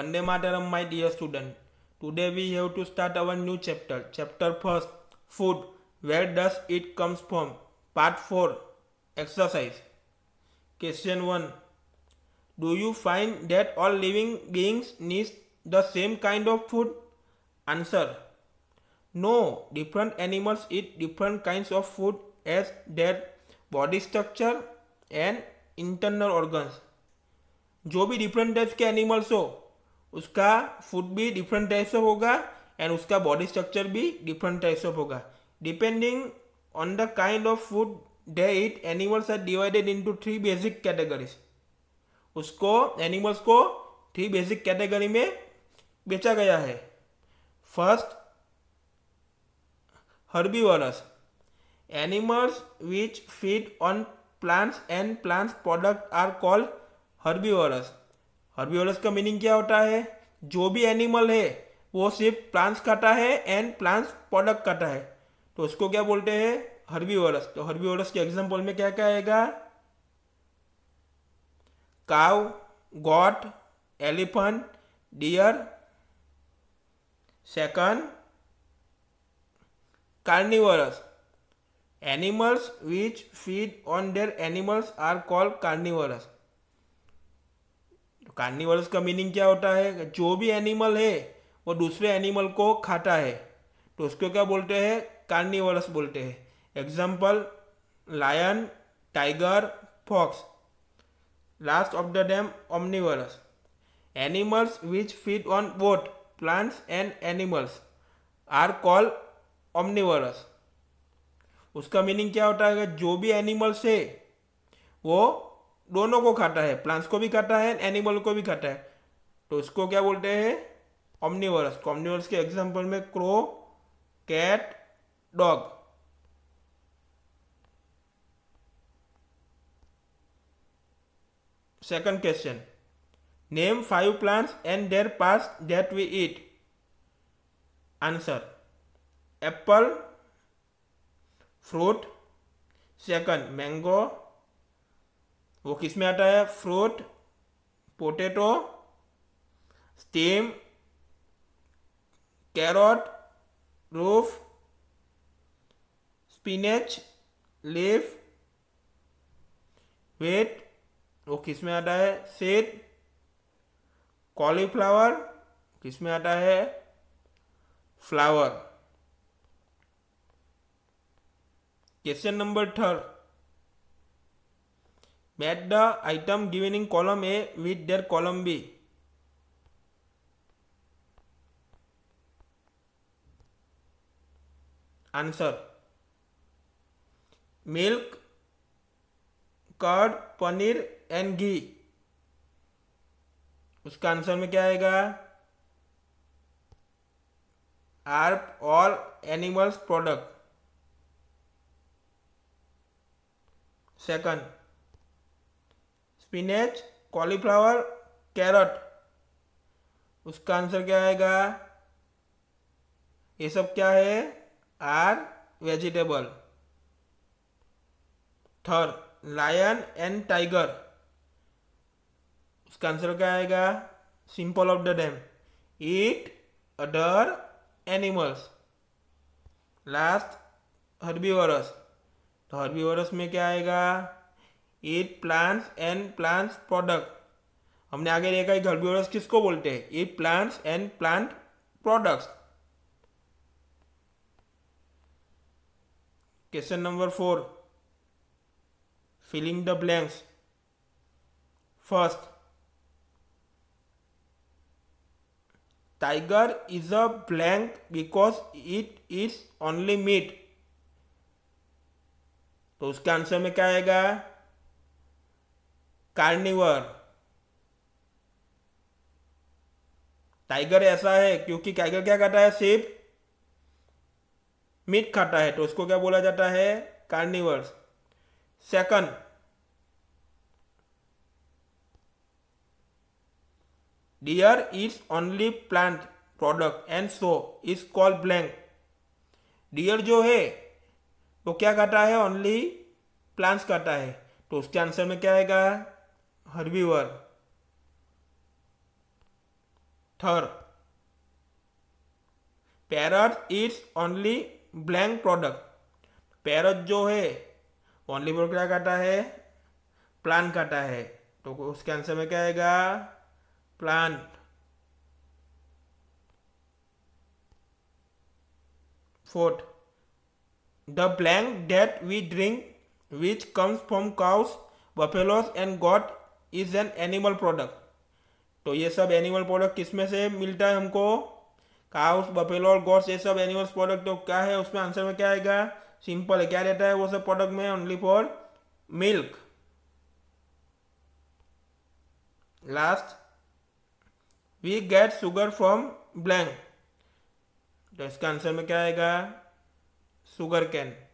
Vande Mataram, my dear student. Today we have to start our new chapter. Chapter first, food. Where does it comes from? Part four, exercise. Question one. Do you find that all living beings need the same kind of food? Answer. No, different animals eat different kinds of food as their body structure and internal organs. जो भी different types के animals हो उसका food भी different types of होगा and उसका body structure भी different types of होगा depending on the kind of food they eat animals are divided into three basic categories उसको एनिमल्स को थ्री बेसिक कैटेगरी में बेचा गया है first herbivorous animals which feed on plants and plants product are called herbivorous herbivorous का meaning क्या होता है जो भी एनिमल है वो सिर्फ प्लांट्स खाता है एंड प्लांट्स प्रोडक्ट खाता है तो उसको क्या बोलते हैं हर्बियोरस तो हर्बियोरस के एग्जाम्पल में क्या क्या आएगा cow goat elephant deer second carnivorous animals which feed on their animals are called carnivorous carnivores का मीनिंग क्या होता है जो भी एनिमल है वो दूसरे एनिमल को खाता है तो उसको क्या बोलते हैं कार्निवल्स बोलते हैं example lion tiger fox last of the dam omnivores animals which feed on both plants and animals are call omnivores उसका मीनिंग क्या होता है जो भी एनिमल्स है वो दोनों को खाता है प्लांट्स को भी खाता है एनिमल को भी खाता है तो इसको क्या बोलते हैं ऑमनिवर्स ऑमनिवर्स तो के एग्जाम्पल में crow cat dog second question name five plants and their parts that we eat answer apple fruit second mango वो किस में आता है fruit potato stem carrot root spinach leaf wheat वो किस में आता है सेट कॉलीफ्लावर किस में आता है flower question number third Match the item given in column A with their column B. Answer milk curd paneer and ghee उसका आंसर में क्या आएगा are all animals product second spinach cauliflower carrot उसका आंसर क्या आएगा ये सब क्या है are vegetable third lion and tiger उसका आंसर क्या आएगा simple of the them eat other animals last herbivorous तो हर्बीवरस में क्या आएगा eat plants and plants product हमने आगे देखा है हर्बिवोरस किसको बोलते हैं eat plants and plant products question number four filling the blanks first tiger is a blank because it is only meat तो उसके आंसर में क्या आएगा कार्निवर टाइगर ऐसा है क्योंकि टाइगर क्या खाता है सिर्फ मीट खाता है तो उसको क्या बोला जाता है carnivore second deer is only plant product and so is called blank deer जो है वो तो क्या खाता है ओनली प्लांट्स खाता है तो उसके आंसर में क्या आएगा herbivore third parrot is only blank product parrot जो है ओनली प्रोडक्ट क्या काटा है प्लान काटा है तो उसके आंसर में क्या आएगा plant fourth the blank that we drink which comes from cows buffaloes and goat is an animal product तो ये सब एनिमल प्रोडक्ट किस में से मिलता है हमको काउस बफेलो और गोट्स ये सब एनिमल प्रोडक्ट तो क्या है उसमें आंसर में क्या आएगा सिंपल है क्या रहता है वो सब प्रोडक्ट में only for milk last we get sugar from blank तो इसका आंसर में क्या आएगा शुगर कैन